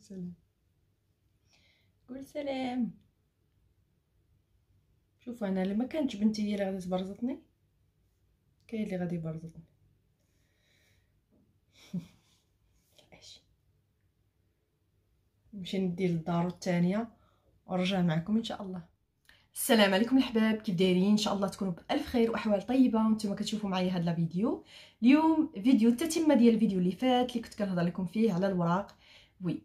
سلام قول سلام شوف انا اللي ما كانتش بنتي هي اللي غادي تبرزطني كاين اللي غادي يبرزطني نمشي ندير للدار الثانيه ونرجع معكم ان شاء الله السلام عليكم الحباب كيف دايرين ان شاء الله تكونوا بالف خير واحوال طيبه وانتم كتشوفوا معايا هاد لا فيديو اليوم فيديو التتمه ديال الفيديو اللي فات اللي كنت كنهضر لكم فيه على الوراق وي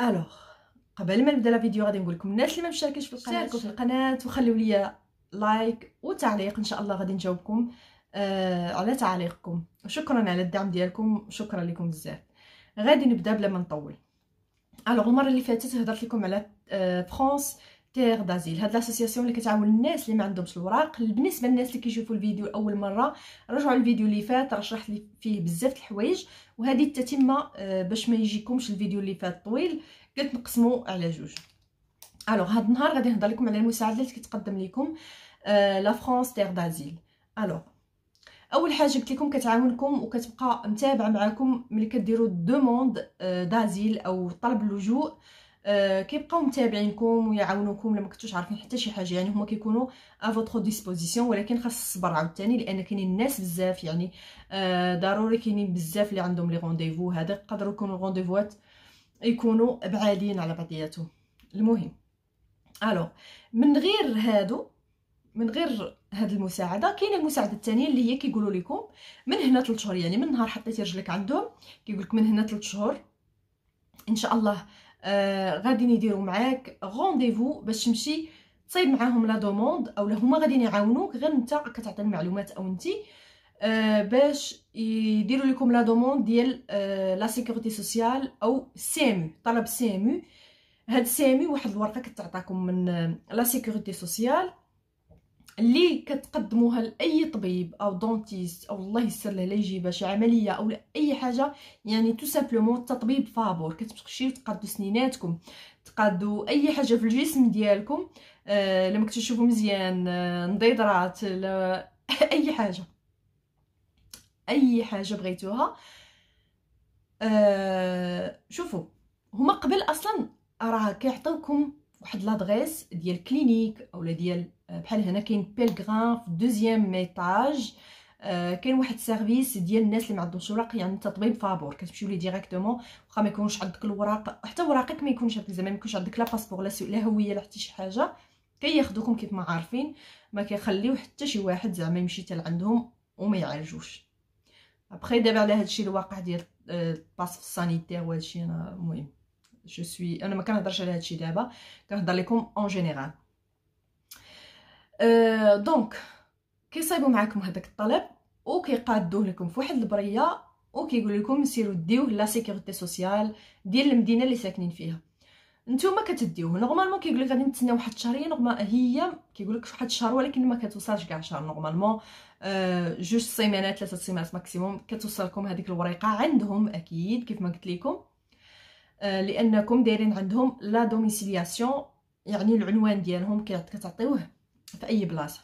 الوغ قبل ما نبدا لا فيديو غادي نقول لكم الناس اللي ما مشاركش في القناه شاركوا في القناه وخليو ليا لايك وتعليق ان شاء الله غادي نجاوبكم آه على تعليقكم شكرا على الدعم ديالكم شكرا لكم بزاف غادي نبدا بلا ما نطول الوغ المره اللي فاتت هضرت لكم على فرانس آه، تيغ دازيل هاد لاسوسياسيون اللي كتعاون الناس اللي ما عندهمش الوراق بالنسبه للناس اللي كيشوفوا الفيديو لاول مره رجعوا الفيديو اللي فات راه شرحت فيه بزاف د الحوايج وهذه آه، التتمه باش ما يجيكمش الفيديو اللي فات طويل قلت نقسمو على جوج الوغ هاد النهار غادي نهضر لكم على المساعدات اللي كتقدم لكم آه، لا فرانس تيغ دازيل الوغ اول حاجه قلت لكم كتعاونكم وكتبقى متابعه معاكم ملي كديروا دوموند دازيل آه، او طلب اللجوء آه آه، كيبقاو متابعينكم ويعاونوكم لما كنتوش عارفين حتى شي حاجه يعني هما كيكونوا ا ديسبوزيسيون ولكن خاص الصبر عاوتاني لان كاينين الناس بزاف يعني آه، ضروري كاينين بزاف اللي عندهم لي رونديفو هذا يقدروا يكونوا غونديفوات يكونوا بعادين على بعضياتهم المهم الو من غير هادو من غير هاد المساعده كاينه المساعده الثانيه اللي هي كيقولوا لكم من هنا 3 شهور يعني من نهار حطيتي رجلك عندهم كيقول لك من هنا 3 شهور ان شاء الله آه، غادي يديروا معاك رونديفو باش تمشي تصايب معاهم لا دوموند اولا هما غادي يعاونوك غير انت كتعطي المعلومات او انت آه باش يديروا لكم لا دوموند ديال آه لا سيكوريتي سوسيال او سي ام طلب سي ام هاد سي ام واحد الورقه كتعطاكم من آه، لا سيكوريتي سوسيال اللي كتقدموها لاي طبيب او دونتيست او الله يسر له لا يجيبها شي عمليه او اي حاجه يعني تو سامبلومون التطبيب فابور كتمشيو تقادو سنيناتكم تقادو اي حاجه في الجسم ديالكم آه لما كتشوفو مزيان آه نضيدرات اي حاجه اي حاجه بغيتوها آه شوفوا هما قبل اصلا راه كيعطيوكم واحد لادريس ديال كلينيك اولا ديال آه، بحال هنا كاين بيلغران في دوزيام ميطاج كاين واحد سيرفيس ديال الناس اللي ما عندهمش اوراق يعني تطبيب فابور كتمشيو ليه ديريكتومون واخا ما يكونش عندك الوراق حتى وراقك ما يكونش عندك زعما ما يكونش عندك لا باسبور لا لا هويه لا حتى شي حاجه كياخذوكم كيف ما عارفين ما كيخليو حتى شي واحد زعما يمشي حتى لعندهم وما يعالجوش ابخي دابا على هادشي الواقع ديال الباس في السانيتير وهادشي انا المهم جو سوي انا ما كنهضرش على هادشي دابا كنهضر لكم اون جينيرال أه دونك كيصايبوا معاكم هذاك الطلب وكيقادوه لكم في واحد البريه وكيقول لكم سيروا ديوه لا سيكوريتي سوسيال ديال المدينه اللي ساكنين فيها نتوما كتديوه نورمالمون كيقول لك غادي نتسناو واحد شهرين نورمال هي كيقول لك واحد الشهر ولكن ما كتوصلش كاع شهر نورمالمون euh, جوج سيمانات ثلاثه سيمانات ماكسيموم كتوصلكم هذيك الوريقه عندهم اكيد كيف ما قلت لكم آه، لانكم دايرين عندهم لا دوميسيلياسيون يعني العنوان ديالهم كتعطيوه في اي بلاصه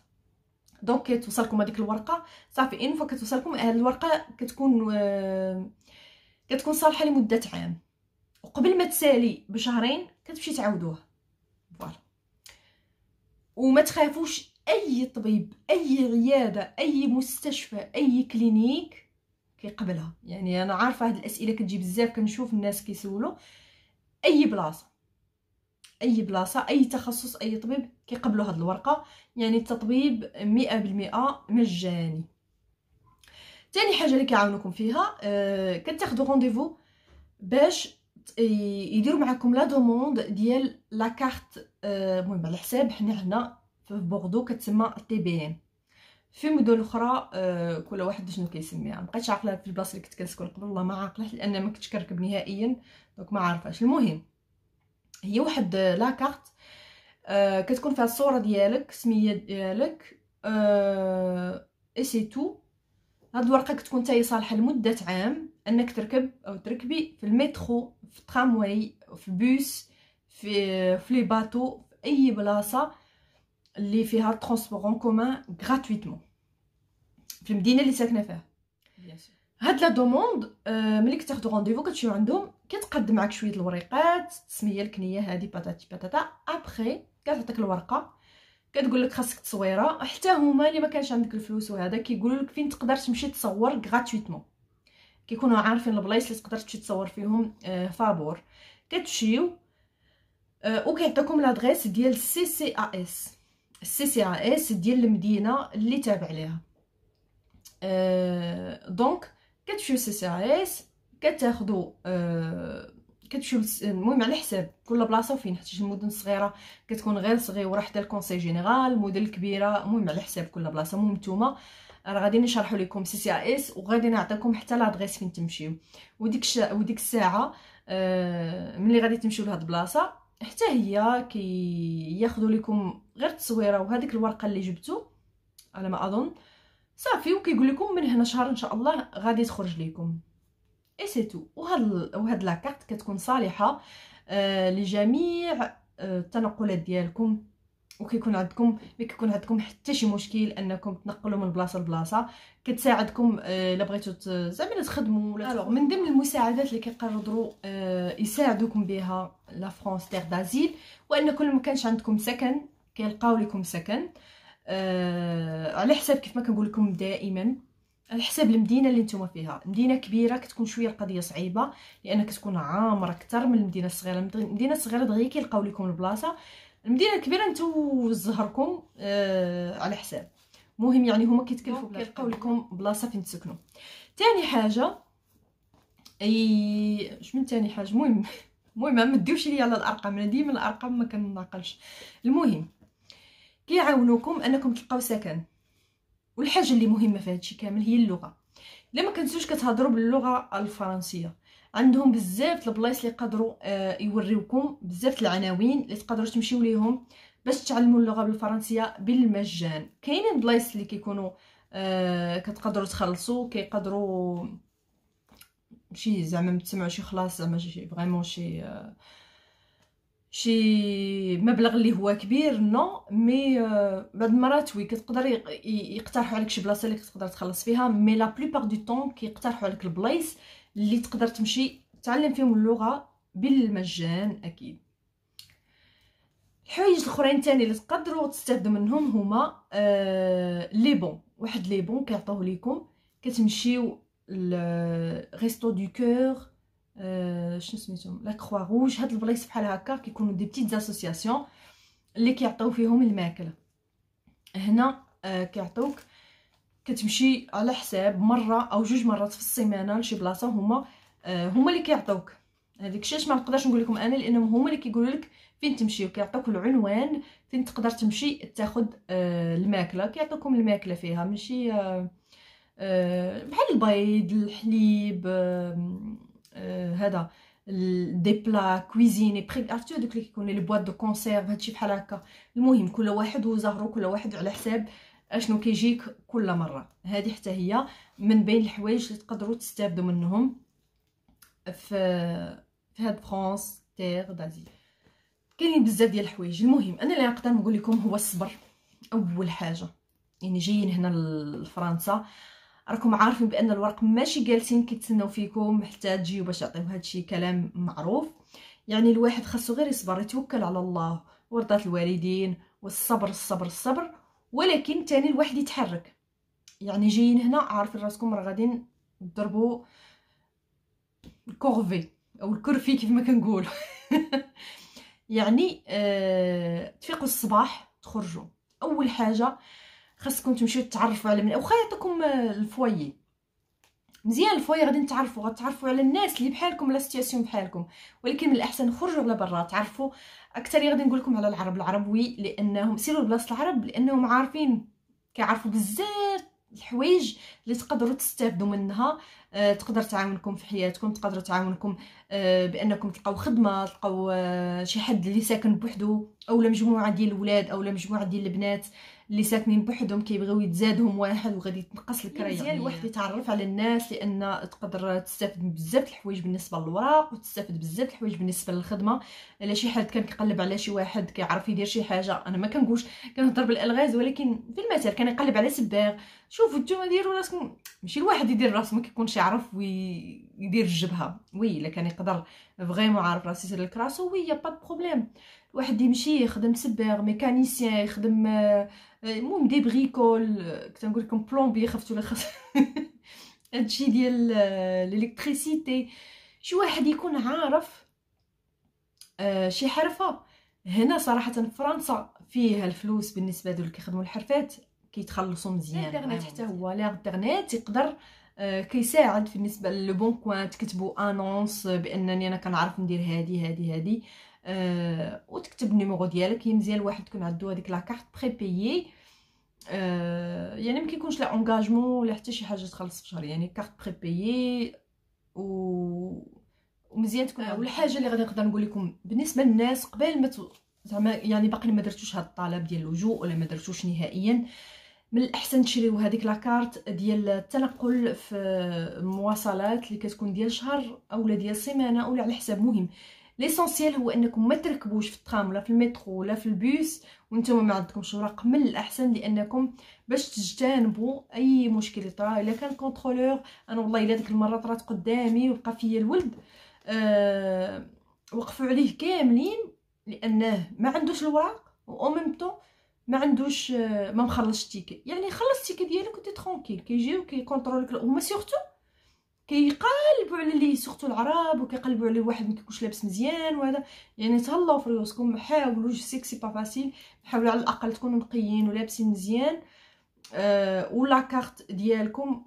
دونك كتوصلكم هذيك الورقه صافي ان فوا كتوصلكم هاد الورقه كتكون آه، كتكون صالحه لمده عام وقبل ما تسالي بشهرين كتمشي تعاودوها فوالا وما تخافوش اي طبيب اي عياده اي مستشفى اي كلينيك كيقبلها يعني انا عارفه هاد الاسئله كتجي بزاف كنشوف الناس كيسولوا اي بلاصه اي بلاصه اي تخصص اي طبيب كيقبلوا هاد الورقه يعني التطبيب 100% مجاني تاني حاجه اللي كيعاونوكم فيها آه كتاخذوا رونديفو باش يديروا معكم لا دوموند ديال لا كارت آه، المهم آه على الحساب حنا هنا في بوردو كتسمى تي بي ام في مدن اخرى آه، كل واحد شنو كيسميها ما بقيتش عاقله في البلاصه اللي كنت كنسكن قبل الله ما عاقله لان ما كنتش كنركب نهائيا دونك ما عارفاش المهم هي واحد آه، لاكارت آه كتكون فيها الصوره ديالك سميه ديالك اي سي تو هاد الورقه كتكون تاهي صالحه لمده عام انك تركب او تركبي في المترو في الترامواي في بوس في آه، في لي باطو في اي بلاصه اللي فيها الترونسبور اون كومان غراتويتمون في المدينه اللي ساكنه فيها هاد لا دوموند آه، ملي كتاخدو رونديفو كتمشيو عندهم كتقدم معاك شويه الوريقات التسميه الكنيه هادي باتاتي باتاتا ابخي كتعطيك الورقه كتقول لك خاصك تصويره حتى هما اللي ما كانش عندك الفلوس وهذا كيقول لك فين تقدر تمشي تصور غراتويتمون كيكونوا عارفين البلايص اللي تقدر تمشي تصور فيهم فابور آه، كتمشيو آه، وكيعطيكم لادريس ديال سي سي ا اس السي سي اس ديال المدينه اللي تابع ليها أه euh, دونك كتمشيو السي سي اس كتاخذوا أه كتمشيو المهم على حساب كل بلاصه وفين شي المدن الصغيره كتكون غير صغيره حتى الكونسي جينيرال المدن الكبيره المهم على حساب كل بلاصه المهم نتوما راه غادي نشرحوا لكم سي سي اس وغادي نعطيكم حتى لادريس فين تمشيو وديك وديك الساعه آه ملي غادي تمشيو لهاد البلاصه حتى هي كياخذوا لكم غير التصويره وهذيك الورقه اللي جبتو على ما اظن صافي وكيقول لكم من هنا شهر ان شاء الله غادي تخرج لكم اي سي تو وهاد وهاد لاكارت كتكون صالحه آه لجميع آه، التنقلات ديالكم وكيكون عندكم ما كيكون عندكم حتى شي مشكل انكم تنقلوا من بلاصه لبلاصه كتساعدكم آه، الا بغيتو زعما تخدموا ولا من ضمن المساعدات اللي كيقدروا آه، يساعدوكم بها لا فرونس تيغ دازيل وان كل ما كانش عندكم سكن كيلقاو لكم سكن أه على حساب كيف ما كنقول لكم دائما على حساب المدينه اللي نتوما فيها مدينه كبيره كتكون شويه القضيه صعيبه لان كتكون عامره اكثر من المدينه الصغيره المدينه الصغيره دغيا كيلقاو لكم البلاصه المدينه الكبيره نتو زهركم آه على حساب مهم يعني هما كيتكلفوا كيلقاو لكم بلاصه فين تسكنوا ثاني حاجه اي شمن ثاني حاجه المهم المهم ما مديوش ليا على الارقام انا ديما الارقام ما كنناقلش المهم كيعاونوكم انكم تلقاو سكن والحاجه اللي مهمه في الشيء كامل هي اللغه لما كنتوش كتهضروا باللغه الفرنسيه عندهم بزاف البلايص اللي يقدروا آه، يوريوكم بزاف العناوين اللي تقدروا تمشيو ليهم باش تعلموا اللغه بالفرنسيه بالمجان كاينين بلايص اللي كيكونوا آه، كتقدروا تخلصوا كيقدروا شي زعما تسمعوا شي خلاص زعما شي فريمون شي آه، شي مبلغ اللي هو كبير نو مي آه بعض المرات وي كتقدر يقترحوا عليك شي بلاصه اللي كتقدر تخلص فيها مي لا بلوبار دو طون كيقترحوا عليك البلايص اللي تقدر تمشي تعلم فيهم اللغه بالمجان اكيد الحوايج الاخرين تاني اللي تقدروا تستافدوا منهم هما آه لي بون واحد لي بون كيعطوه ليكم كتمشيو ريستو دو كور آه شنو سميتهم لا كخوا روج هاد البلايص بحال هكا كيكونوا دي بتيت زاسوسياسيون اللي كيعطيو فيهم الماكله هنا آه كيعطوك كتمشي على حساب مره او جوج مرات في السيمانه لشي بلاصه هما آه هما اللي كيعطيوك هذيك الشيء ما نقدرش نقول لكم انا لانهم هما اللي كيقولوا لك فين تمشي وكيعطوك العنوان فين تقدر تمشي تاخذ آه الماكله كيعطيوكم الماكله فيها ماشي آه آه بحال البيض الحليب آه آه هذا دي بلا كويزيني بري عرفتو هذوك اللي كيكونوا لي بواط دو كونسيرف هادشي بحال هكا المهم كل واحد وزهرو كل واحد على حساب آه اشنو كيجيك كل مره هذه حتى هي من بين الحوايج اللي تقدروا تستافدوا منهم في في هاد فرانس تيغ دازي كاينين بزاف ديال الحوايج المهم انا اللي نقدر نقول لكم هو الصبر اول حاجه يعني جايين هنا لفرنسا راكم عارفين بان الورق ماشي جالسين كيتسناو فيكم حتى تجيو باش تعطيو هادشي كلام معروف يعني الواحد خاصو غير يصبر يتوكل على الله ورضات الوالدين والصبر الصبر الصبر ولكن تاني الواحد يتحرك يعني جايين هنا عارفين راسكم راه غادي تضربوا الكورفي او الكرفي كيف ما كنقول يعني آه تفيقوا الصباح تخرجوا اول حاجه خاصكم تمشيو تتعرفوا على من او يعطيكم آه، الفوايي مزيان الفوايا غادي تعرفوا غتعرفوا على الناس اللي بحالكم لا سيتياسيون بحالكم ولكن من الاحسن خرجوا على برا تعرفوا اكثر غادي نقول لكم على العرب العرب وي لانهم سيروا لبلاصه العرب لانهم عارفين كيعرفوا بزاف الحوايج اللي تقدروا تستافدوا منها أه تقدر تعاونكم في حياتكم تقدر تعاونكم أه بانكم تلقاو خدمه تلقاو أه شي حد اللي ساكن بوحدو اولا مجموعه ديال الولاد اولا مجموعه ديال البنات اللي ساكنين بوحدهم كيبغيو يتزادهم واحد وغادي تنقص الكرايه مزيان الواحد يتعرف على الناس لان تقدر تستافد بزاف الحوايج بالنسبه للوراق وتستافد بزاف الحوايج بالنسبه للخدمه الا شي حد كان كيقلب على شي واحد كيعرف يدير شي حاجه انا ما كنقولش كنهضر بالالغاز ولكن في المثال كان يقلب على سباغ شوفوا نتوما ديروا راسكم ماشي الواحد يدير راسو ما كيكونش يعرف ويدير الجبهه وي الا كان يقدر فريمون عارف راسو يسير لك راسو وي با بروبليم واحد يمشي يخدم تسبيغ ميكانيسيان يخدم آه، آه، المهم دي بريكول آه، كنت نقول لكم بلومبي خفت ولا خاص هادشي ديال الالكتريسيتي شي واحد يكون عارف شي حرفه هنا صراحه فرنسا فيها الفلوس بالنسبه لدول اللي كيخدموا الحرفات كيتخلصوا مزيان الانترنت حتى هو الانترنت يقدر كيساعد بالنسبه لو بون كوان تكتبوا انونس بانني انا كنعرف ندير هادي هادي هادي آه، وتكتب النيميرو ديالك هي مزيان الواحد تكون عندو هذيك لا كارت بري بيي آه، يعني ما كيكونش لا انغاجمون ولا حتى شي حاجه تخلص في شهر يعني كارت بيي و ومزيان تكون آه. والحاجه اللي غادي نقدر نقول لكم بالنسبه للناس قبل ما زعما يعني باقي ما درتوش هاد الطلب ديال اللجوء ولا ما درتوش نهائيا من الاحسن تشريو هذيك لاكارت ديال التنقل في المواصلات اللي كتكون ديال شهر اولا ديال سيمانه اولا على حساب مهم ليسونسيال هو انكم ما تركبوش في الترام ولا في المترو ولا في البيس وانتم ما عندكمش اوراق من الاحسن لانكم باش تجتنبوا اي مشكل طرا الا كان كونترولور انا والله الا ديك المره طرات قدامي وبقى فيا الولد أه وقفوا عليه كاملين لانه ما عندوش الوراق وأمم طون ما عندوش ما مخلصش التيكي يعني خلص التيكي ديالك وانت ترونكيل كيجيو كيكونترولك هما سورتو كيقلبوا على اللي سورتو العرب وكيقلبوا على واحد ما كيكونش لابس مزيان وهذا يعني تهلاو في راسكم حاولوا جو با فاسيل حاولوا على الاقل تكونوا نقيين ولابسين مزيان أه ولا كارت ديالكم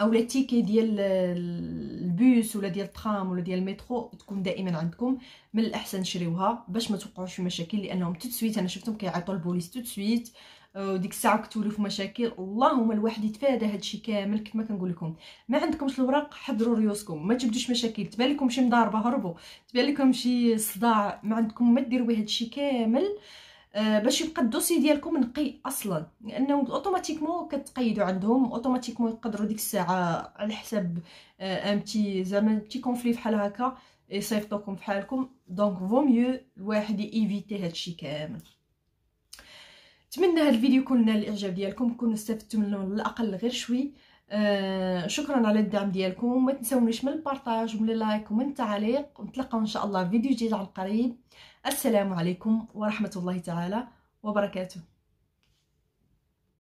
او لا التيكي ديال البوس ولا ديال الترام ولا ديال المترو تكون دائما عندكم من الاحسن شريوها باش ما توقعوش في مشاكل لانهم تسويت انا شفتهم كيعيطوا البوليس تسويت أه وديك الساعه في مشاكل اللهم الواحد يتفادى هادشي كامل كما كنقول لكم ما عندكمش الوراق حضروا ريوسكم ما تجبدوش مشاكل تبان لكم شي مضاربه هربوا تبان لكم شي صداع ما عندكم ما ديروا هذا هادشي كامل آه باش يبقى الدوسي ديالكم نقي اصلا لانه اوتوماتيكمون كتقيدوا عندهم اوتوماتيكمون يقدروا ديك الساعه على حساب آه امتي زعما تي كونفلي بحال هكا يصيفطوكم فحالكم دونك فو ميو الواحد ييفيتي هادشي كامل نتمنى هذا الفيديو يكون نال الاعجاب ديالكم تكونوا استفدتوا منه على الاقل غير شوي آه شكرا على الدعم ديالكم ما تنساونيش من البارطاج ومن اللايك ومن التعليق ونتلاقاو ان شاء الله فيديو جديد عن قريب السلام عليكم ورحمه الله تعالى وبركاته